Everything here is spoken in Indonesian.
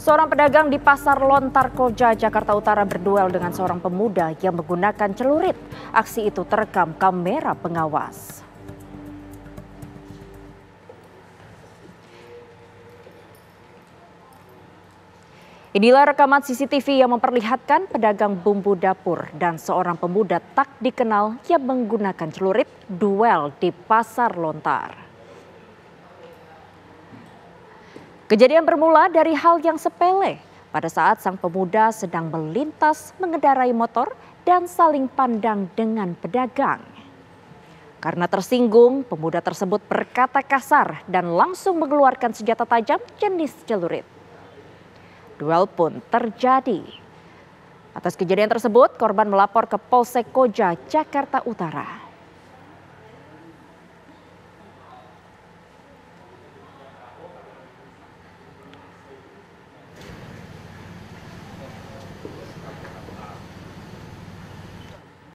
Seorang pedagang di Pasar Lontar Koja, Jakarta Utara berduel dengan seorang pemuda yang menggunakan celurit. Aksi itu terekam kamera pengawas. Inilah rekaman CCTV yang memperlihatkan pedagang bumbu dapur dan seorang pemuda tak dikenal yang menggunakan celurit duel di Pasar Lontar. Kejadian bermula dari hal yang sepele pada saat sang pemuda sedang melintas mengendarai motor dan saling pandang dengan pedagang. Karena tersinggung, pemuda tersebut berkata kasar dan langsung mengeluarkan senjata tajam jenis celurit. Duel pun terjadi. Atas kejadian tersebut, korban melapor ke Polsek Koja, Jakarta Utara.